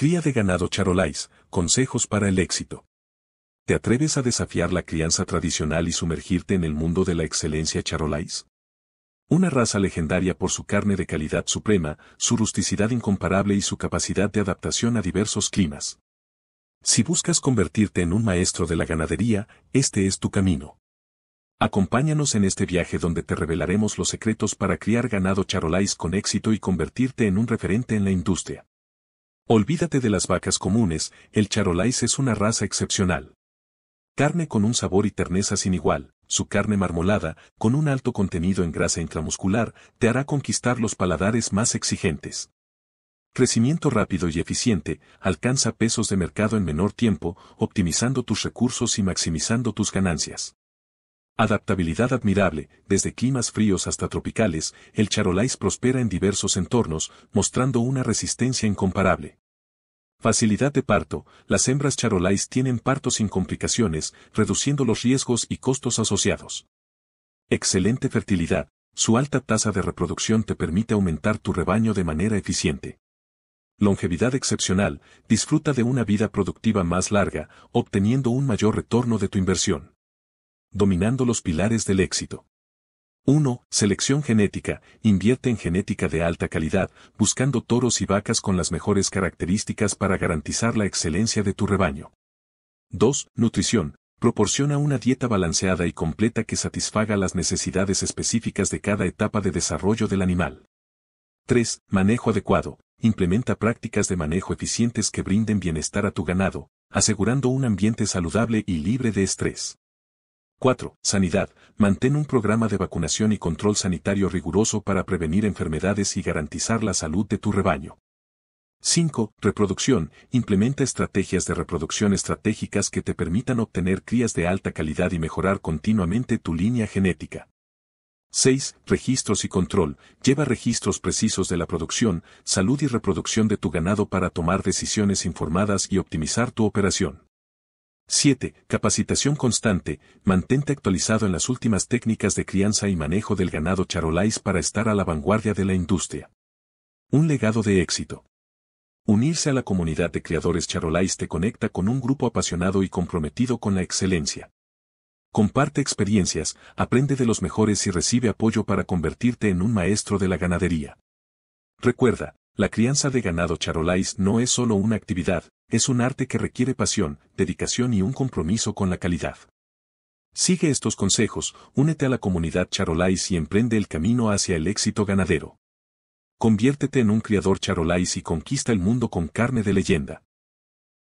Cría de ganado charolais, consejos para el éxito. ¿Te atreves a desafiar la crianza tradicional y sumergirte en el mundo de la excelencia charolais? Una raza legendaria por su carne de calidad suprema, su rusticidad incomparable y su capacidad de adaptación a diversos climas. Si buscas convertirte en un maestro de la ganadería, este es tu camino. Acompáñanos en este viaje donde te revelaremos los secretos para criar ganado charolais con éxito y convertirte en un referente en la industria. Olvídate de las vacas comunes, el charolais es una raza excepcional. Carne con un sabor y terneza sin igual, su carne marmolada, con un alto contenido en grasa intramuscular, te hará conquistar los paladares más exigentes. Crecimiento rápido y eficiente, alcanza pesos de mercado en menor tiempo, optimizando tus recursos y maximizando tus ganancias. Adaptabilidad admirable, desde climas fríos hasta tropicales, el charolais prospera en diversos entornos, mostrando una resistencia incomparable. Facilidad de parto. Las hembras charolais tienen parto sin complicaciones, reduciendo los riesgos y costos asociados. Excelente fertilidad. Su alta tasa de reproducción te permite aumentar tu rebaño de manera eficiente. Longevidad excepcional. Disfruta de una vida productiva más larga, obteniendo un mayor retorno de tu inversión. Dominando los pilares del éxito. 1. Selección genética. Invierte en genética de alta calidad, buscando toros y vacas con las mejores características para garantizar la excelencia de tu rebaño. 2. Nutrición. Proporciona una dieta balanceada y completa que satisfaga las necesidades específicas de cada etapa de desarrollo del animal. 3. Manejo adecuado. Implementa prácticas de manejo eficientes que brinden bienestar a tu ganado, asegurando un ambiente saludable y libre de estrés. 4. Sanidad. Mantén un programa de vacunación y control sanitario riguroso para prevenir enfermedades y garantizar la salud de tu rebaño. 5. Reproducción. Implementa estrategias de reproducción estratégicas que te permitan obtener crías de alta calidad y mejorar continuamente tu línea genética. 6. Registros y control. Lleva registros precisos de la producción, salud y reproducción de tu ganado para tomar decisiones informadas y optimizar tu operación. 7. Capacitación constante. Mantente actualizado en las últimas técnicas de crianza y manejo del ganado charolais para estar a la vanguardia de la industria. Un legado de éxito. Unirse a la comunidad de criadores charolais te conecta con un grupo apasionado y comprometido con la excelencia. Comparte experiencias, aprende de los mejores y recibe apoyo para convertirte en un maestro de la ganadería. Recuerda, la crianza de ganado charolais no es solo una actividad, es un arte que requiere pasión, dedicación y un compromiso con la calidad. Sigue estos consejos, únete a la comunidad Charolais y emprende el camino hacia el éxito ganadero. Conviértete en un criador Charolais y conquista el mundo con carne de leyenda.